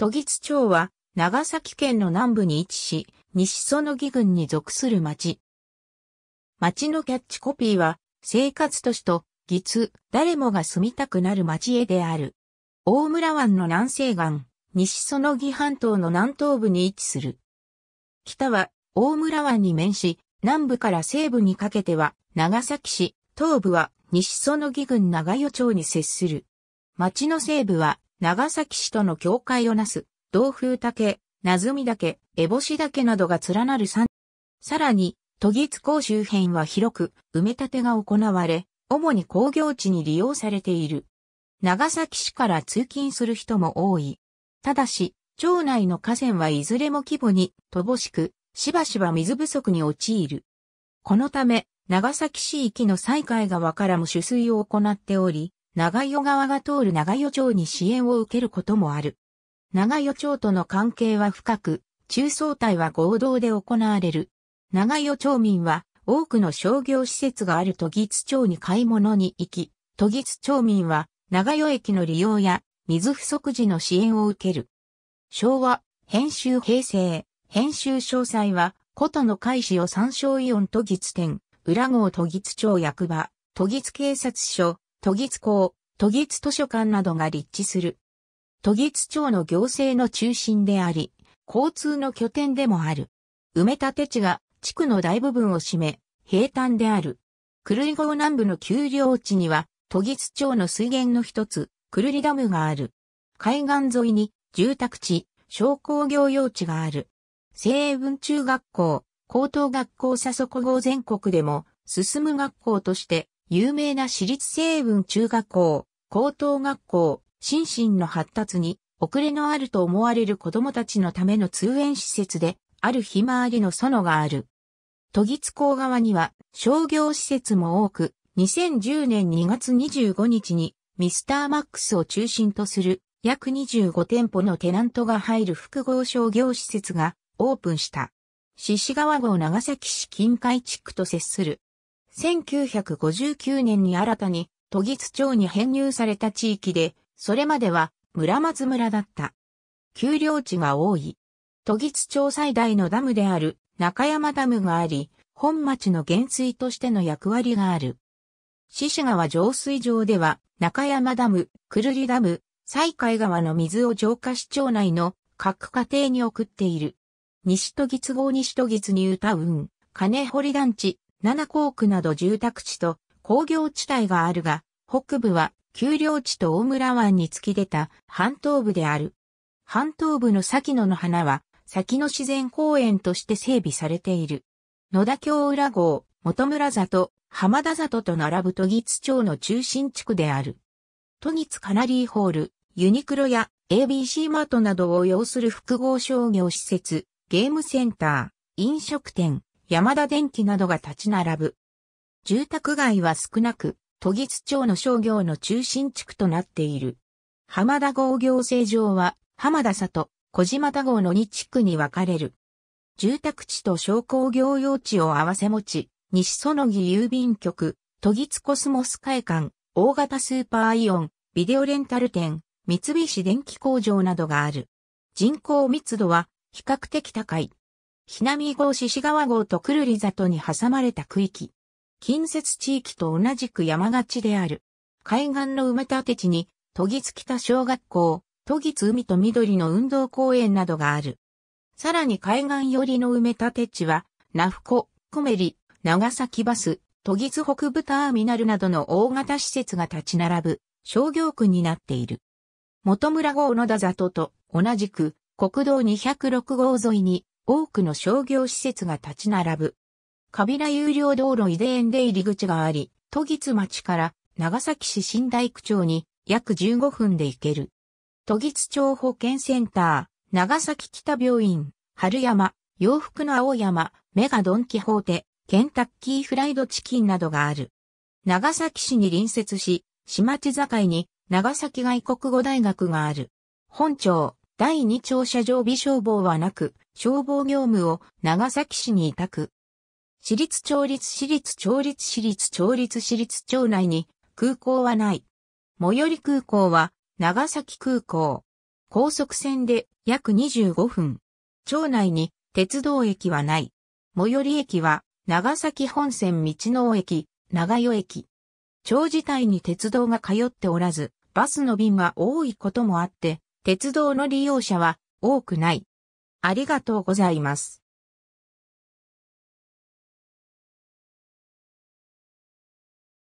都議津町は、長崎県の南部に位置し、西園木郡に属する町。町のキャッチコピーは、生活都市と、義津、誰もが住みたくなる町へである。大村湾の南西岸、西園木半島の南東部に位置する。北は、大村湾に面し、南部から西部にかけては、長崎市、東部は、西園木郡長与町に接する。町の西部は、長崎市との境界をなす、道風岳、なずみ岳、烏帽子岳などが連なる山。さらに、都議津港周辺は広く、埋め立てが行われ、主に工業地に利用されている。長崎市から通勤する人も多い。ただし、町内の河川はいずれも規模に乏しく、しばしば水不足に陥る。このため、長崎市域の西海川からも取水を行っており、長与川が通る長与町に支援を受けることもある。長与町との関係は深く、中層体は合同で行われる。長与町民は多くの商業施設がある都議津町に買い物に行き、都議津町民は長与駅の利用や水不足時の支援を受ける。昭和、編集平成、編集詳細は、琴都の開始を参照イオン都議津店、裏郷都議津町役場、都議津警察署、都議津港、都議津図書館などが立地する。都議津町の行政の中心であり、交通の拠点でもある。埋め立て地が地区の大部分を占め、平坦である。クルリ号南部の丘陵地には、都議津町の水源の一つ、クルリダムがある。海岸沿いに住宅地、商工業用地がある。西英文中学校、高等学校佐底号全国でも、進む学校として有名な私立西分中学校、高等学校、心身の発達に遅れのあると思われる子供たちのための通園施設で、あるひまわりの園がある。都議津港側には商業施設も多く、2010年2月25日にミスターマックスを中心とする約25店舗のテナントが入る複合商業施設がオープンした。獅子川号長崎市近海地区と接する1959年に新たに、都議津町に編入された地域で、それまでは村松村だった。丘陵地が多い。都議津町最大のダムである中山ダムがあり、本町の減水としての役割がある。獅子川浄水場では、中山ダム、くるりダム、西海川の水を浄化市町内の各家庭に送っている。西都議津号西都議津に歌うん、金堀団地、七甲区など住宅地と工業地帯があるが、北部は丘陵地と大村湾に突き出た半東部である。半東部の先野の花は、先野自然公園として整備されている。野田京浦郷、本村里、浜田里と並ぶ都議津町の中心地区である。都議津カナリーホール、ユニクロや ABC マートなどを要する複合商業施設、ゲームセンター、飲食店、山田電機などが立ち並ぶ。住宅街は少なく、都議津町の商業の中心地区となっている。浜田号行政場は、浜田里、小島田号の2地区に分かれる。住宅地と商工業用地を合わせ持ち、西園木郵便局、都議津コスモス会館、大型スーパーイオン、ビデオレンタル店、三菱電機工場などがある。人口密度は比較的高い。南郷獅子川郷とくるり里に挟まれた区域。近接地域と同じく山がちである。海岸の埋め立て地に、都議北小学校、都議海と緑の運動公園などがある。さらに海岸寄りの埋め立て地は、ナフコ、コメリ、長崎バス、都議北部ターミナルなどの大型施設が立ち並ぶ商業区になっている。元村郷野田里と同じく国道206号沿いに多くの商業施設が立ち並ぶ。カビラ有料道路遺伝で入り口があり、都議津町から長崎市新大区町に約15分で行ける。都議津町保健センター、長崎北病院、春山、洋服の青山、メガドンキホーテ、ケンタッキーフライドチキンなどがある。長崎市に隣接し、島地境に長崎外国語大学がある。本町、第二庁舎常備消防はなく、消防業務を長崎市に委託。市立町立市立町立市立町立市立町内に空港はない。最寄り空港は長崎空港。高速線で約25分。町内に鉄道駅はない。最寄り駅は長崎本線道の駅、長与駅。町自体に鉄道が通っておらず、バスの便が多いこともあって、鉄道の利用者は多くない。ありがとうございます。